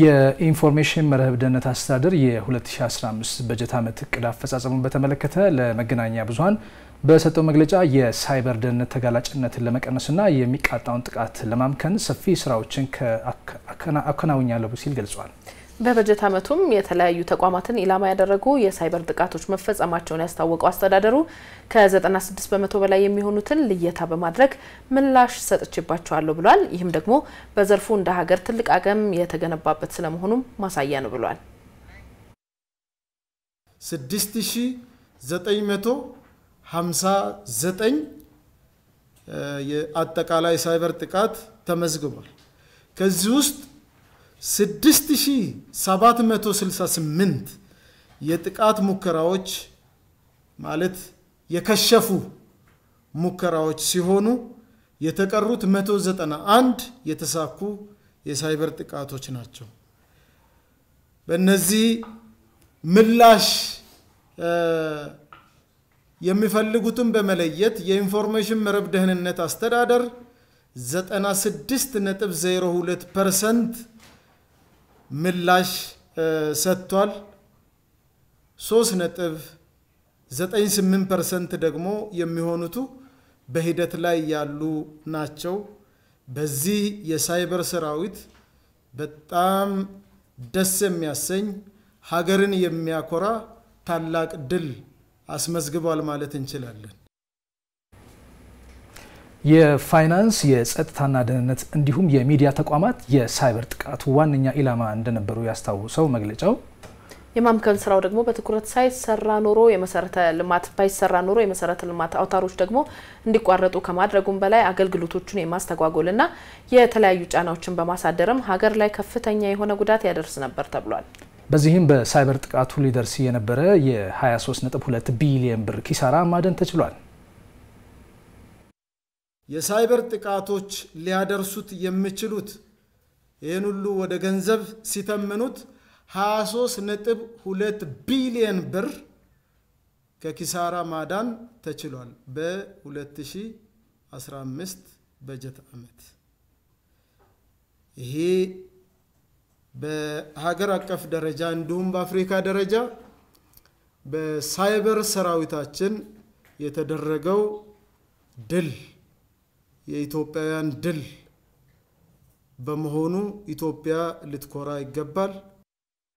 የኢንፎርሜሽን መረብ ደህንነት አስተዳደር የ2015 በጀት ዓመት እቅድ አፈጻጸሙን በተመለከተ ለመገናኛ ብዙኃን በሰጠው መግለጫ የሳይበር ደህንነት ተጋላጭነትን ለመቀነስና የሚቃጣውን ጥቃት ለማምከን ሰፊ ስራዎችን አከናውኛለሁ ሲል ገልጿል። በበጀት ዓመቱም የተለያዩ ተቋማትን ኢላማ ያደረጉ የሳይበር ጥቃቶች መፈጸማቸውን ያስታወቀው አስተዳደሩ ከ96 በመቶ በላይ የሚሆኑትን ልየታ በማድረግ ምላሽ ሰጥቼባቸዋለሁ ብሏል። ይህም ደግሞ በዘርፉ እንደ ሀገር ትልቅ አቅም የተገነባበት ስለመሆኑም ማሳያ ነው ብሏል። 6959 የአጠቃላይ ሳይበር ጥቃት ተመዝግቧል። ከዚህ ውስጥ 6768 የጥቃት ሙከራዎች ማለት የከሸፉ ሙከራዎች ሲሆኑ የተቀሩት 191 የተሳኩ የሳይበር ጥቃቶች ናቸው። በእነዚህ ምላሽ የሚፈልጉትን በመለየት የኢንፎርሜሽን መረብ ደህንነት አስተዳደር 96.02 ፐርሰንት ምላሽ ሰጥቷል። 3.98 ፐርሰንት ደግሞ የሚሆኑቱ በሂደት ላይ ያሉ ናቸው። በዚህ የሳይበር ሰራዊት በጣም ደስ የሚያሰኝ ሀገርን የሚያኮራ ታላቅ ድል አስመዝግቧል ማለት እንችላለን። የፋይናንስ የጸጥታና ደህንነት እንዲሁም የሚዲያ ተቋማት የሳይበር ጥቃቱ ዋነኛ ኢላማ እንደነበሩ ያስታውሰው መግለጫው የማምከን ስራው ደግሞ በትኩረት ሳይሰራ ኖሮ የመሰረተ ልማት ባይሰራ ኖሮ የመሰረተ ልማት አውታሮች ደግሞ እንዲቋረጡ ከማድረጉም በላይ አገልግሎቶቹን የማስተጓጎልና የተለያዩ ጫናዎችን በማሳደርም ሀገር ላይ ከፍተኛ የሆነ ጉዳት ያደርስ ነበር ተብሏል። በዚህም በሳይበር ጥቃቱ ሊደርስ የነበረ የ23.2 ቢሊየን ብር ኪሳራ ማደን ተችሏል። የሳይበር ጥቃቶች ሊያደርሱት የሚችሉት ይህን ሁሉ ወደ ገንዘብ ሲተምኑት 23 2 ቢሊየን ብር ከኪሳራ ማዳን ተችሏል። በ2015 በጀት ዓመት ይሄ በሀገር አቀፍ ደረጃ እንዲሁም በአፍሪካ ደረጃ በሳይበር ሰራዊታችን የተደረገው ድል የኢትዮጵያውያን ድል በመሆኑ ኢትዮጵያ ልትኮራ ይገባል።